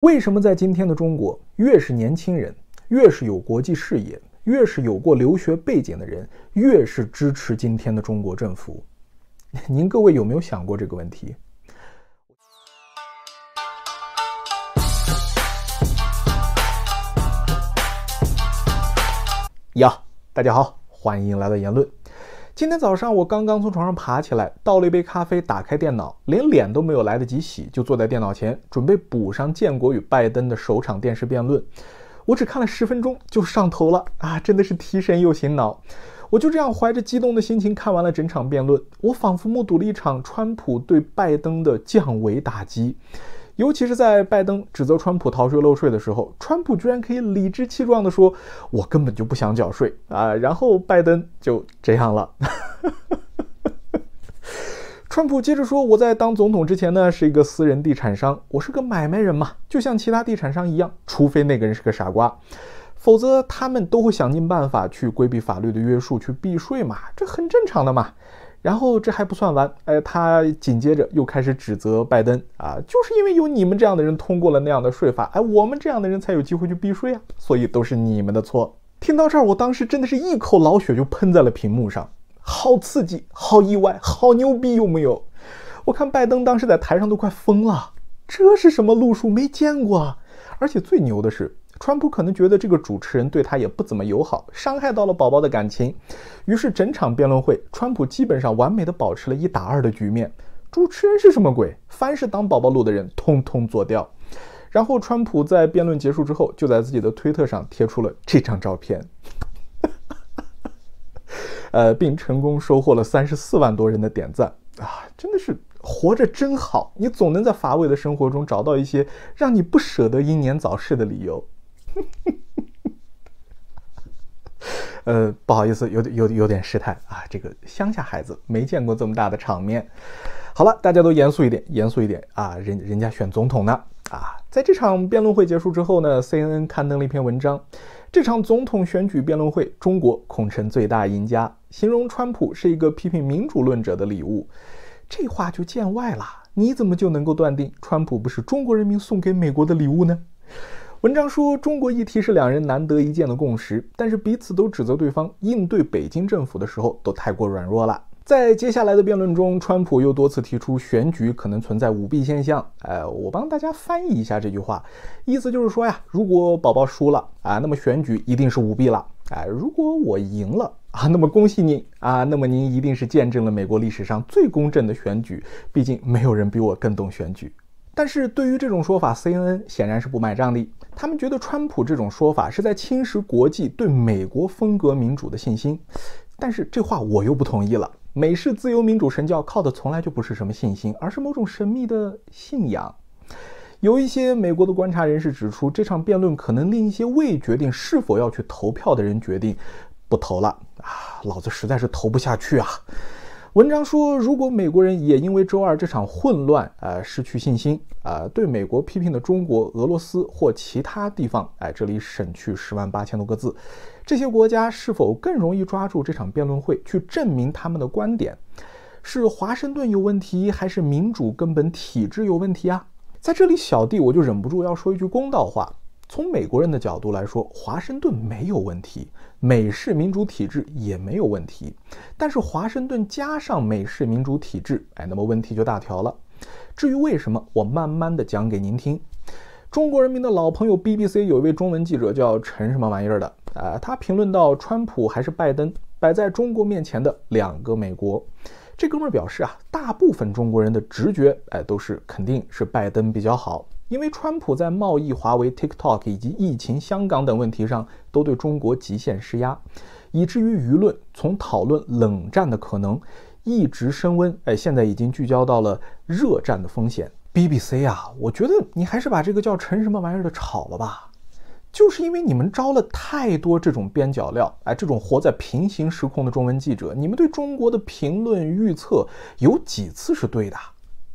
为什么在今天的中国，越是年轻人，越是有国际视野，越是有过留学背景的人，越是支持今天的中国政府？您各位有没有想过这个问题？呀，大家好，欢迎来到言论。今天早上，我刚刚从床上爬起来，倒了一杯咖啡，打开电脑，连脸都没有来得及洗，就坐在电脑前，准备补上建国与拜登的首场电视辩论。我只看了十分钟就上头了啊！真的是提神又醒脑。我就这样怀着激动的心情看完了整场辩论，我仿佛目睹了一场川普对拜登的降维打击。尤其是在拜登指责川普逃税漏税的时候，川普居然可以理直气壮地说：“我根本就不想缴税啊！”然后拜登就这样了。川普接着说：“我在当总统之前呢，是一个私人地产商，我是个买卖人嘛，就像其他地产商一样，除非那个人是个傻瓜，否则他们都会想尽办法去规避法律的约束，去避税嘛，这很正常的嘛。”然后这还不算完，哎，他紧接着又开始指责拜登啊，就是因为有你们这样的人通过了那样的税法，哎，我们这样的人才有机会去避税啊，所以都是你们的错。听到这儿，我当时真的是一口老血就喷在了屏幕上，好刺激，好意外，好牛逼，有没有？我看拜登当时在台上都快疯了，这是什么路数，没见过啊！而且最牛的是。川普可能觉得这个主持人对他也不怎么友好，伤害到了宝宝的感情。于是整场辩论会，川普基本上完美的保持了一打二的局面。主持人是什么鬼？凡是挡宝宝路的人，通通做掉。然后川普在辩论结束之后，就在自己的推特上贴出了这张照片，呃，并成功收获了三十四万多人的点赞。啊，真的是活着真好，你总能在乏味的生活中找到一些让你不舍得英年早逝的理由。呃，不好意思，有有有点失态啊！这个乡下孩子没见过这么大的场面。好了，大家都严肃一点，严肃一点啊！人人家选总统呢啊！在这场辩论会结束之后呢，CNN 刊登了一篇文章，这场总统选举辩论会，中国恐成最大赢家，形容川普是一个批评民主论者的礼物。这话就见外了，你怎么就能够断定川普不是中国人民送给美国的礼物呢？文章说，中国议题是两人难得一见的共识，但是彼此都指责对方应对北京政府的时候都太过软弱了。在接下来的辩论中，川普又多次提出选举可能存在舞弊现象。呃，我帮大家翻译一下这句话，意思就是说呀，如果宝宝输了啊，那么选举一定是舞弊了。哎，如果我赢了啊，那么恭喜您啊，那么您一定是见证了美国历史上最公正的选举，毕竟没有人比我更懂选举。但是对于这种说法，CNN 显然是不买账的。他们觉得川普这种说法是在侵蚀国际对美国风格民主的信心。但是这话我又不同意了。美式自由民主神教靠的从来就不是什么信心，而是某种神秘的信仰。有一些美国的观察人士指出，这场辩论可能令一些未决定是否要去投票的人决定不投了。啊，老子实在是投不下去啊！文章说，如果美国人也因为周二这场混乱，呃，失去信心，呃，对美国批评的中国、俄罗斯或其他地方，哎，这里省去十万八千多个字，这些国家是否更容易抓住这场辩论会去证明他们的观点？是华盛顿有问题，还是民主根本体制有问题啊？在这里，小弟我就忍不住要说一句公道话：从美国人的角度来说，华盛顿没有问题。美式民主体制也没有问题，但是华盛顿加上美式民主体制，哎，那么问题就大条了。至于为什么，我慢慢的讲给您听。中国人民的老朋友 BBC 有一位中文记者叫陈什么玩意儿的，呃，他评论到川普还是拜登摆在中国面前的两个美国，这哥们儿表示啊，大部分中国人的直觉，哎，都是肯定是拜登比较好。因为川普在贸易、华为、TikTok 以及疫情、香港等问题上都对中国极限施压，以至于舆论从讨论冷战的可能，一直升温。哎，现在已经聚焦到了热战的风险。BBC 啊，我觉得你还是把这个叫陈什么玩意儿的炒了吧，就是因为你们招了太多这种边角料，哎，这种活在平行时空的中文记者，你们对中国的评论预测有几次是对的？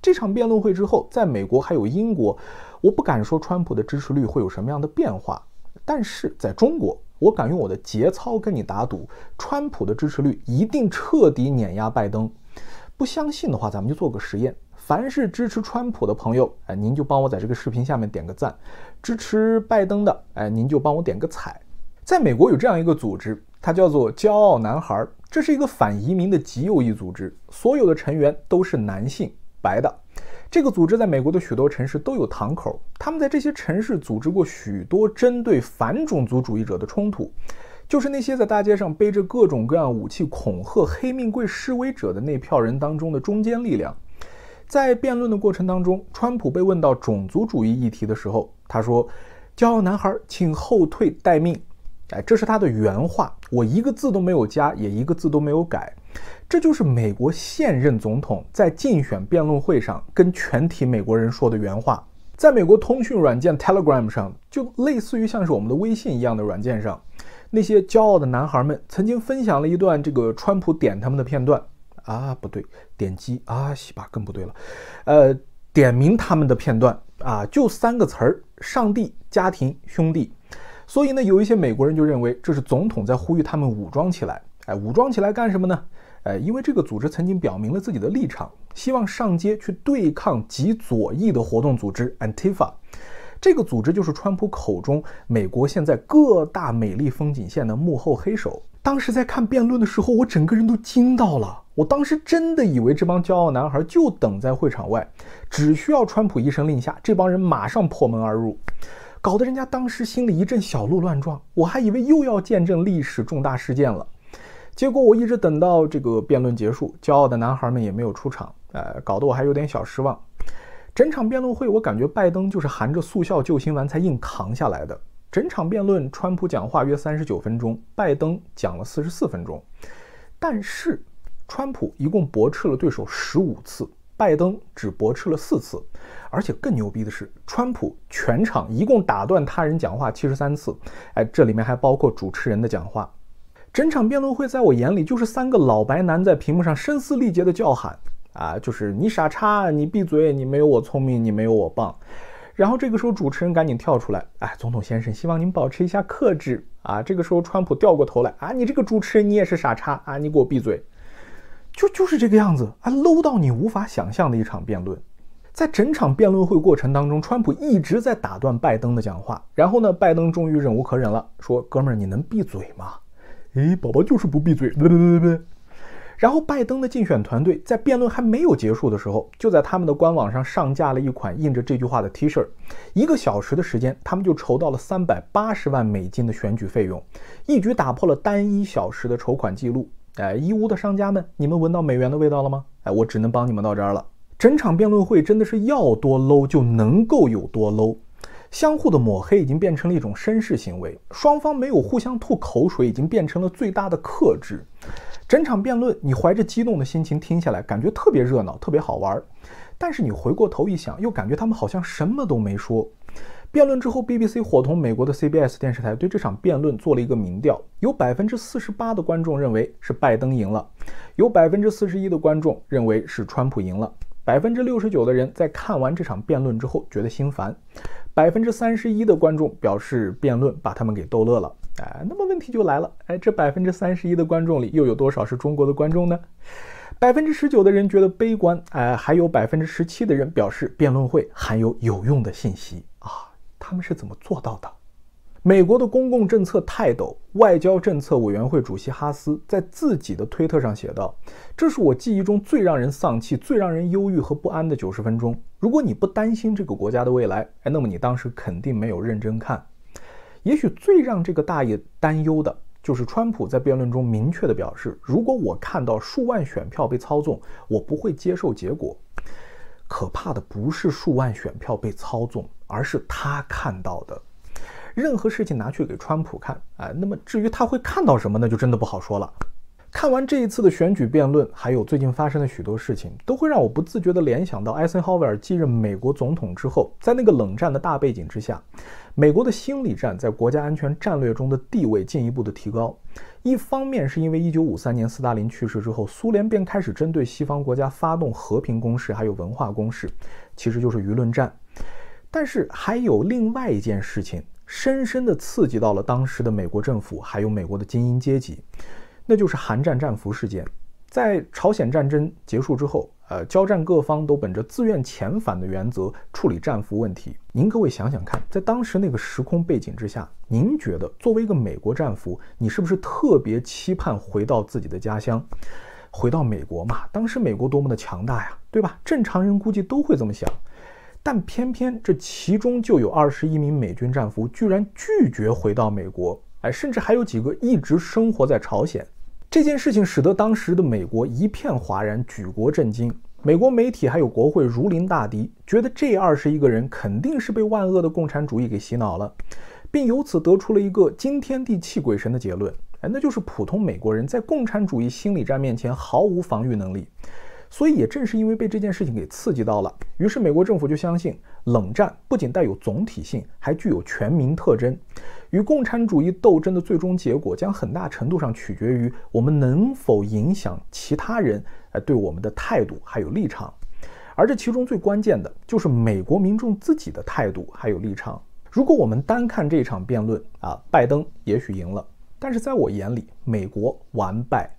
这场辩论会之后，在美国还有英国。我不敢说川普的支持率会有什么样的变化，但是在中国，我敢用我的节操跟你打赌，川普的支持率一定彻底碾压拜登。不相信的话，咱们就做个实验。凡是支持川普的朋友，哎，您就帮我在这个视频下面点个赞；支持拜登的，哎，您就帮我点个彩。在美国有这样一个组织，它叫做骄傲男孩，这是一个反移民的极右翼组织，所有的成员都是男性白的。这个组织在美国的许多城市都有堂口，他们在这些城市组织过许多针对反种族主义者的冲突，就是那些在大街上背着各种各样武器恐吓黑命贵示威者的那票人当中的中坚力量。在辩论的过程当中，川普被问到种族主义议题的时候，他说：“骄傲男孩，请后退待命。”哎，这是他的原话，我一个字都没有加，也一个字都没有改。这就是美国现任总统在竞选辩论会上跟全体美国人说的原话。在美国通讯软件 Telegram 上，就类似于像是我们的微信一样的软件上，那些骄傲的男孩们曾经分享了一段这个川普点他们的片段。啊，不对，点击啊，西吧，更不对了。呃，点名他们的片段啊，就三个词儿：上帝、家庭、兄弟。所以呢，有一些美国人就认为这是总统在呼吁他们武装起来。哎，武装起来干什么呢？哎，因为这个组织曾经表明了自己的立场，希望上街去对抗极左翼的活动组织 Antifa。这个组织就是川普口中美国现在各大美丽风景线的幕后黑手。当时在看辩论的时候，我整个人都惊到了。我当时真的以为这帮骄傲男孩就等在会场外，只需要川普一声令下，这帮人马上破门而入。搞得人家当时心里一阵小鹿乱撞，我还以为又要见证历史重大事件了。结果我一直等到这个辩论结束，骄傲的男孩们也没有出场，呃，搞得我还有点小失望。整场辩论会，我感觉拜登就是含着速效救心丸才硬扛下来的。整场辩论，川普讲话约三十九分钟，拜登讲了四十四分钟，但是川普一共驳斥了对手十五次。拜登只驳斥了四次，而且更牛逼的是，川普全场一共打断他人讲话七十三次，哎，这里面还包括主持人的讲话。整场辩论会在我眼里就是三个老白男在屏幕上声嘶力竭的叫喊，啊，就是你傻叉，你闭嘴，你没有我聪明，你没有我棒。然后这个时候主持人赶紧跳出来，哎，总统先生，希望您保持一下克制啊。这个时候川普掉过头来，啊，你这个主持人你也是傻叉啊，你给我闭嘴。就就是这个样子啊，low 到你无法想象的一场辩论，在整场辩论会过程当中，川普一直在打断拜登的讲话，然后呢，拜登终于忍无可忍了，说：“哥们儿，你能闭嘴吗？”哎，宝宝就是不闭嘴，不不不不。然后拜登的竞选团队在辩论还没有结束的时候，就在他们的官网上上架了一款印着这句话的 T 恤，一个小时的时间，他们就筹到了三百八十万美金的选举费用，一举打破了单一小时的筹款记录。哎，义乌的商家们，你们闻到美元的味道了吗？哎，我只能帮你们到这儿了。整场辩论会真的是要多 low 就能够有多 low，相互的抹黑已经变成了一种绅士行为，双方没有互相吐口水已经变成了最大的克制。整场辩论，你怀着激动的心情听下来，感觉特别热闹，特别好玩儿。但是你回过头一想，又感觉他们好像什么都没说。辩论之后，BBC 伙同美国的 CBS 电视台对这场辩论做了一个民调，有百分之四十八的观众认为是拜登赢了，有百分之四十一的观众认为是川普赢了，百分之六十九的人在看完这场辩论之后觉得心烦，百分之三十一的观众表示辩论把他们给逗乐了。哎，那么问题就来了，哎，这百分之三十一的观众里又有多少是中国的观众呢？百分之十九的人觉得悲观，哎，还有百分之十七的人表示辩论会含有有用的信息。他们是怎么做到的？美国的公共政策泰斗、外交政策委员会主席哈斯在自己的推特上写道：“这是我记忆中最让人丧气、最让人忧郁和不安的九十分钟。如果你不担心这个国家的未来，哎，那么你当时肯定没有认真看。也许最让这个大爷担忧的就是，川普在辩论中明确的表示，如果我看到数万选票被操纵，我不会接受结果。”可怕的不是数万选票被操纵，而是他看到的任何事情拿去给川普看啊。那么至于他会看到什么，那就真的不好说了。看完这一次的选举辩论，还有最近发生的许多事情，都会让我不自觉地联想到艾森豪威尔继任美国总统之后，在那个冷战的大背景之下，美国的心理战在国家安全战略中的地位进一步的提高。一方面是因为1953年斯大林去世之后，苏联便开始针对西方国家发动和平攻势，还有文化攻势，其实就是舆论战。但是还有另外一件事情，深深地刺激到了当时的美国政府，还有美国的精英阶级。那就是韩战战俘事件，在朝鲜战争结束之后，呃，交战各方都本着自愿遣返的原则处理战俘问题。您各位想想看，在当时那个时空背景之下，您觉得作为一个美国战俘，你是不是特别期盼回到自己的家乡，回到美国嘛？当时美国多么的强大呀，对吧？正常人估计都会这么想，但偏偏这其中就有二十一名美军战俘居然拒绝回到美国。哎，甚至还有几个一直生活在朝鲜。这件事情使得当时的美国一片哗然，举国震惊。美国媒体还有国会如临大敌，觉得这二十一个人肯定是被万恶的共产主义给洗脑了，并由此得出了一个惊天地泣鬼神的结论：哎，那就是普通美国人，在共产主义心理战面前毫无防御能力。所以也正是因为被这件事情给刺激到了，于是美国政府就相信，冷战不仅带有总体性，还具有全民特征，与共产主义斗争的最终结果将很大程度上取决于我们能否影响其他人，呃，对我们的态度还有立场，而这其中最关键的就是美国民众自己的态度还有立场。如果我们单看这场辩论啊，拜登也许赢了，但是在我眼里，美国完败。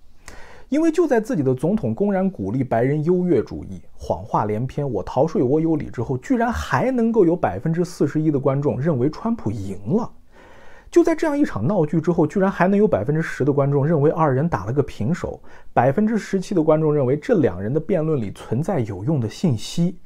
因为就在自己的总统公然鼓励白人优越主义、谎话连篇“我逃税我有理”之后，居然还能够有百分之四十一的观众认为川普赢了；就在这样一场闹剧之后，居然还能有百分之十的观众认为二人打了个平手，百分之十七的观众认为这两人的辩论里存在有用的信息。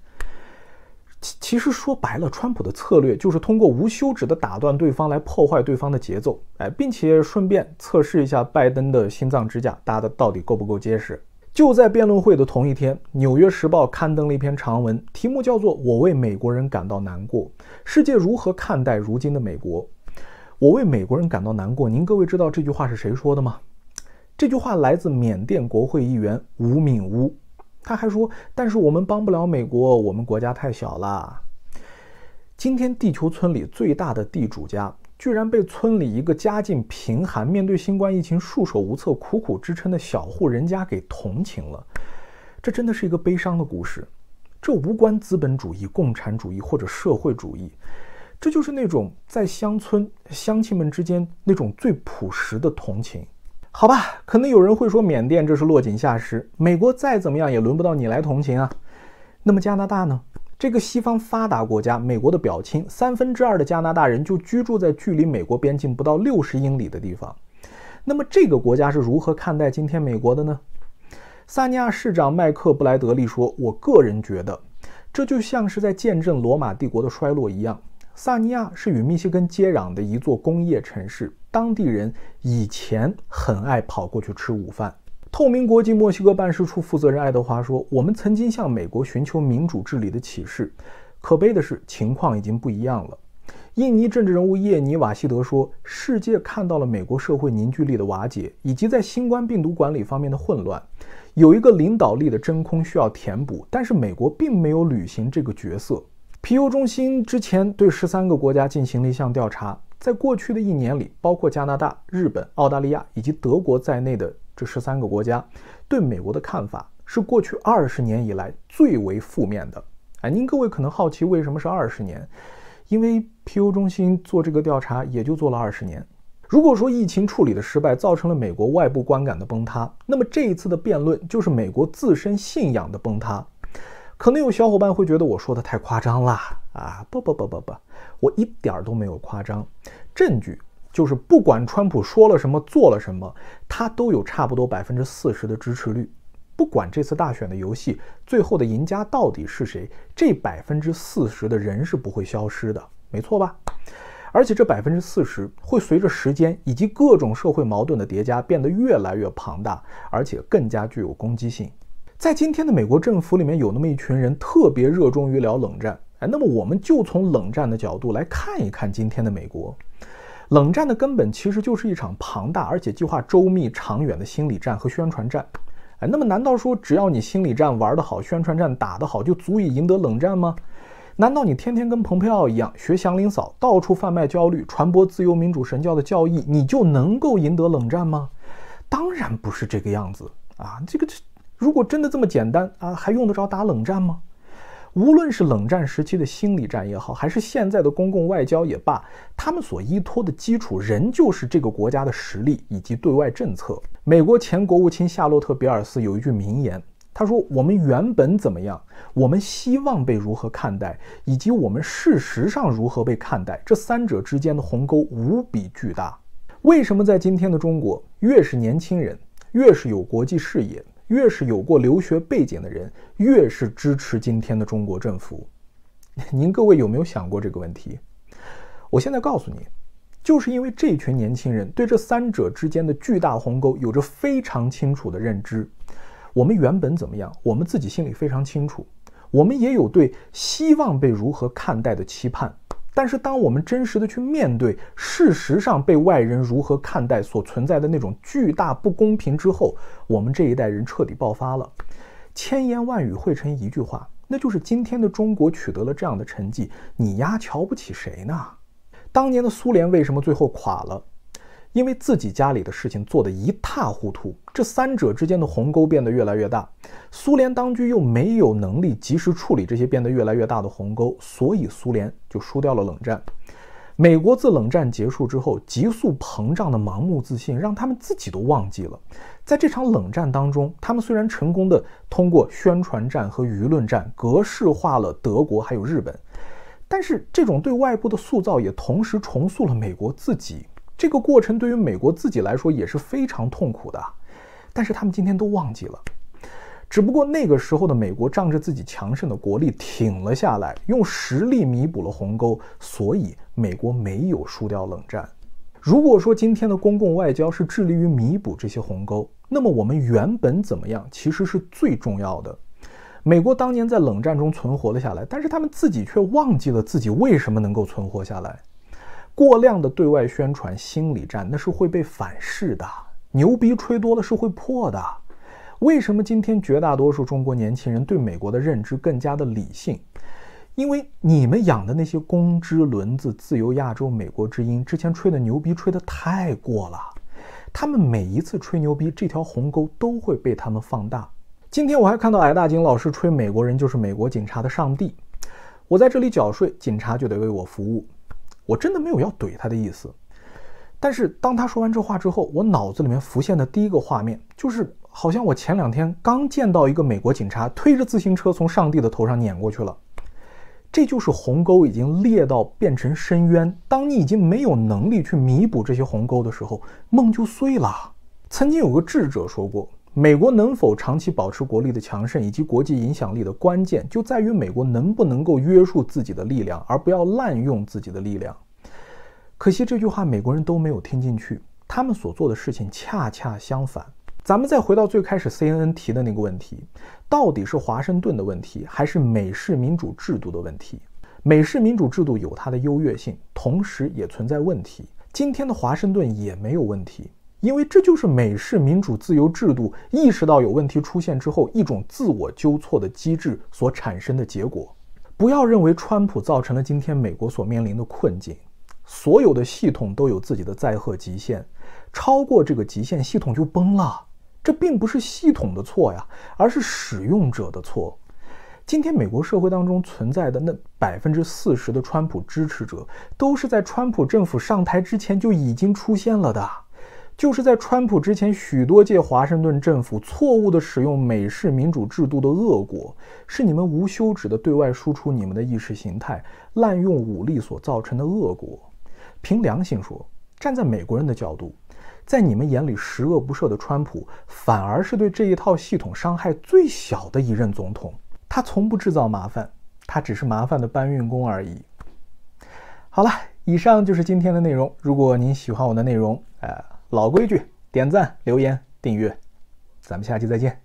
其实说白了，川普的策略就是通过无休止的打断对方来破坏对方的节奏，哎，并且顺便测试一下拜登的心脏支架搭的到底够不够结实。就在辩论会的同一天，《纽约时报》刊登了一篇长文，题目叫做“我为美国人感到难过”。世界如何看待如今的美国？我为美国人感到难过。您各位知道这句话是谁说的吗？这句话来自缅甸国会议员吴敏乌。他还说：“但是我们帮不了美国，我们国家太小了。”今天，地球村里最大的地主家居然被村里一个家境贫寒、面对新冠疫情束手无策、苦苦支撑的小户人家给同情了，这真的是一个悲伤的故事。这无关资本主义、共产主义或者社会主义，这就是那种在乡村乡亲们之间那种最朴实的同情。好吧，可能有人会说缅甸这是落井下石，美国再怎么样也轮不到你来同情啊。那么加拿大呢？这个西方发达国家，美国的表亲，三分之二的加拿大人就居住在距离美国边境不到六十英里的地方。那么这个国家是如何看待今天美国的呢？萨尼亚市长麦克布莱德利说：“我个人觉得，这就像是在见证罗马帝国的衰落一样。”萨尼亚是与密歇根接壤的一座工业城市，当地人以前很爱跑过去吃午饭。透明国际墨西哥办事处负责人爱德华说：“我们曾经向美国寻求民主治理的启示，可悲的是，情况已经不一样了。”印尼政治人物叶尼瓦西德说：“世界看到了美国社会凝聚力的瓦解，以及在新冠病毒管理方面的混乱，有一个领导力的真空需要填补，但是美国并没有履行这个角色。”皮尤中心之前对十三个国家进行了一项调查，在过去的一年里，包括加拿大、日本、澳大利亚以及德国在内的这十三个国家，对美国的看法是过去二十年以来最为负面的。哎，您各位可能好奇为什么是二十年？因为皮尤中心做这个调查也就做了二十年。如果说疫情处理的失败造成了美国外部观感的崩塌，那么这一次的辩论就是美国自身信仰的崩塌。可能有小伙伴会觉得我说的太夸张了啊！不不不不不，我一点儿都没有夸张。证据就是，不管川普说了什么、做了什么，他都有差不多百分之四十的支持率。不管这次大选的游戏最后的赢家到底是谁，这百分之四十的人是不会消失的，没错吧？而且这百分之四十会随着时间以及各种社会矛盾的叠加，变得越来越庞大，而且更加具有攻击性。在今天的美国政府里面，有那么一群人特别热衷于聊冷战。哎，那么我们就从冷战的角度来看一看今天的美国。冷战的根本其实就是一场庞大而且计划周密、长远的心理战和宣传战。哎，那么难道说只要你心理战玩得好，宣传战打得好，就足以赢得冷战吗？难道你天天跟蓬佩奥一样学祥林嫂，到处贩卖焦虑，传播自由民主神教的教义，你就能够赢得冷战吗？当然不是这个样子啊，这个这。如果真的这么简单啊，还用得着打冷战吗？无论是冷战时期的心理战也好，还是现在的公共外交也罢，他们所依托的基础，仍旧是这个国家的实力以及对外政策。美国前国务卿夏洛特·比尔斯有一句名言，他说：“我们原本怎么样，我们希望被如何看待，以及我们事实上如何被看待，这三者之间的鸿沟无比巨大。”为什么在今天的中国，越是年轻人，越是有国际视野？越是有过留学背景的人，越是支持今天的中国政府。您各位有没有想过这个问题？我现在告诉你，就是因为这群年轻人对这三者之间的巨大鸿沟有着非常清楚的认知。我们原本怎么样，我们自己心里非常清楚。我们也有对希望被如何看待的期盼。但是，当我们真实的去面对事实上被外人如何看待所存在的那种巨大不公平之后，我们这一代人彻底爆发了。千言万语汇成一句话，那就是今天的中国取得了这样的成绩，你丫瞧不起谁呢？当年的苏联为什么最后垮了？因为自己家里的事情做得一塌糊涂，这三者之间的鸿沟变得越来越大。苏联当局又没有能力及时处理这些变得越来越大的鸿沟，所以苏联就输掉了冷战。美国自冷战结束之后，急速膨胀的盲目自信，让他们自己都忘记了，在这场冷战当中，他们虽然成功的通过宣传战和舆论战格式化了德国还有日本，但是这种对外部的塑造也同时重塑了美国自己。这个过程对于美国自己来说也是非常痛苦的，但是他们今天都忘记了。只不过那个时候的美国仗着自己强盛的国力挺了下来，用实力弥补了鸿沟，所以美国没有输掉冷战。如果说今天的公共外交是致力于弥补这些鸿沟，那么我们原本怎么样其实是最重要的。美国当年在冷战中存活了下来，但是他们自己却忘记了自己为什么能够存活下来。过量的对外宣传心理战，那是会被反噬的。牛逼吹多了是会破的。为什么今天绝大多数中国年轻人对美国的认知更加的理性？因为你们养的那些公知、轮子、自由亚洲、美国之音，之前吹的牛逼吹得太过了。他们每一次吹牛逼，这条鸿沟都会被他们放大。今天我还看到矮大金老师吹美国人就是美国警察的上帝，我在这里缴税，警察就得为我服务。我真的没有要怼他的意思，但是当他说完这话之后，我脑子里面浮现的第一个画面就是，好像我前两天刚见到一个美国警察推着自行车从上帝的头上碾过去了。这就是鸿沟已经裂到变成深渊，当你已经没有能力去弥补这些鸿沟的时候，梦就碎了。曾经有个智者说过。美国能否长期保持国力的强盛以及国际影响力的关键，就在于美国能不能够约束自己的力量，而不要滥用自己的力量。可惜这句话美国人都没有听进去，他们所做的事情恰恰相反。咱们再回到最开始 CNN 提的那个问题，到底是华盛顿的问题，还是美式民主制度的问题？美式民主制度有它的优越性，同时也存在问题。今天的华盛顿也没有问题。因为这就是美式民主自由制度意识到有问题出现之后一种自我纠错的机制所产生的结果。不要认为川普造成了今天美国所面临的困境，所有的系统都有自己的载荷极限，超过这个极限系统就崩了。这并不是系统的错呀，而是使用者的错。今天美国社会当中存在的那百分之四十的川普支持者，都是在川普政府上台之前就已经出现了的。就是在川普之前，许多届华盛顿政府错误地使用美式民主制度的恶果，是你们无休止的对外输出你们的意识形态、滥用武力所造成的恶果。凭良心说，站在美国人的角度，在你们眼里十恶不赦的川普，反而是对这一套系统伤害最小的一任总统。他从不制造麻烦，他只是麻烦的搬运工而已。好了，以上就是今天的内容。如果您喜欢我的内容，呃。老规矩，点赞、留言、订阅，咱们下期再见。